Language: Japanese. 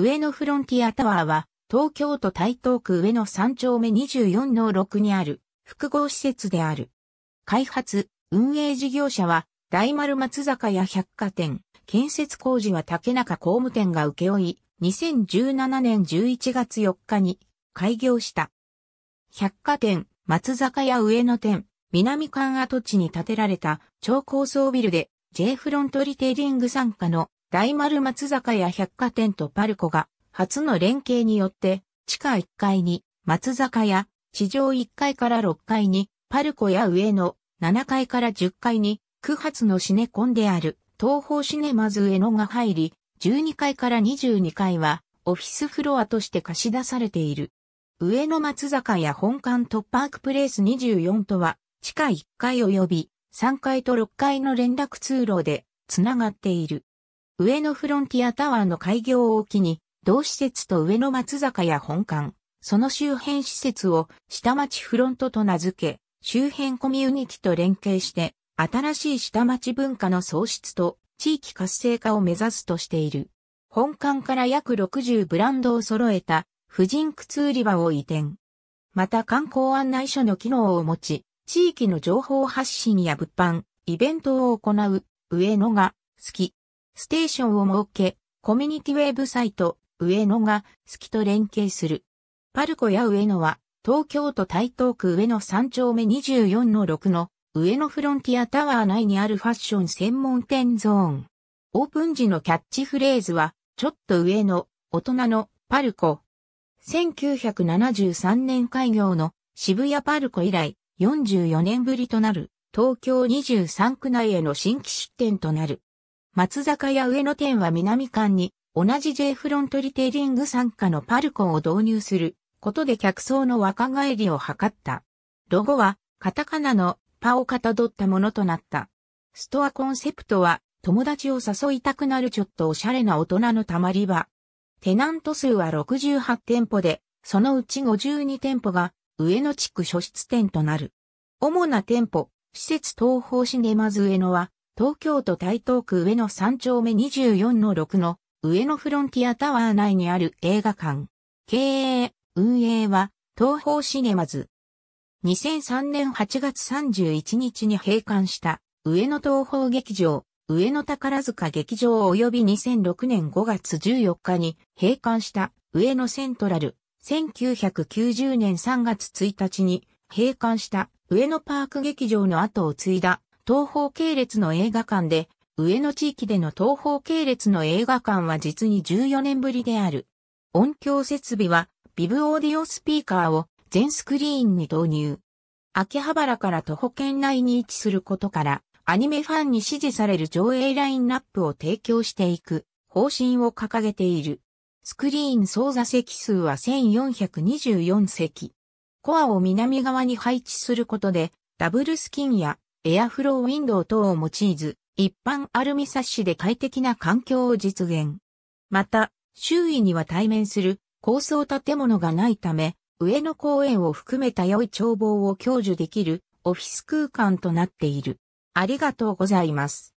上野フロンティアタワーは、東京都台東区上野3丁目24の6にある複合施設である。開発、運営事業者は、大丸松坂屋百貨店、建設工事は竹中工務店が請負い、2017年11月4日に開業した。百貨店、松坂屋上野店、南館跡地に建てられた超高層ビルで J フロントリテイリング傘下の大丸松坂屋百貨店とパルコが初の連携によって地下1階に松坂屋、地上1階から6階にパルコや上野、7階から10階に9発のシネコンである東方シネマズ上野が入り、12階から22階はオフィスフロアとして貸し出されている。上野松坂屋本館とパークプレイス24とは地下1階及び3階と6階の連絡通路でつながっている。上野フロンティアタワーの開業を機に、同施設と上野松坂や本館、その周辺施設を下町フロントと名付け、周辺コミュニティと連携して、新しい下町文化の創出と地域活性化を目指すとしている。本館から約60ブランドを揃えた婦人靴売り場を移転。また観光案内所の機能を持ち、地域の情報発信や物販、イベントを行う上野が好き、ステーションを設け、コミュニティウェブサイト、上野が好きと連携する。パルコや上野は、東京都台東区上野3丁目24の6の上野フロンティアタワー内にあるファッション専門店ゾーン。オープン時のキャッチフレーズは、ちょっと上野、大人のパルコ。1973年開業の渋谷パルコ以来44年ぶりとなる東京23区内への新規出店となる。松坂屋上野店は南館に、同じ J フロントリテイリング参加のパルコンを導入することで客層の若返りを図った。ロゴは、カタカナのパをかたどったものとなった。ストアコンセプトは、友達を誘いたくなるちょっとおしゃれな大人のたまり場。テナント数は68店舗で、そのうち52店舗が上野地区初出店となる。主な店舗、施設東方シネマズ上野は、東京都台東区上野3丁目24の6の上野フロンティアタワー内にある映画館。経営、運営は東方シネマズ。2003年8月31日に閉館した上野東方劇場、上野宝塚劇場及び2006年5月14日に閉館した上野セントラル、1990年3月1日に閉館した上野パーク劇場の後を継いだ東方系列の映画館で、上野地域での東方系列の映画館は実に14年ぶりである。音響設備は、ビブオーディオスピーカーを全スクリーンに導入。秋葉原から徒歩圏内に位置することから、アニメファンに支持される上映ラインナップを提供していく方針を掲げている。スクリーン総座席数は1424席。コアを南側に配置することで、ダブルスキンやエアフローウィンドウ等を用いず、一般アルミサッシで快適な環境を実現。また、周囲には対面する高層建物がないため、上野公園を含めた良い眺望を享受できるオフィス空間となっている。ありがとうございます。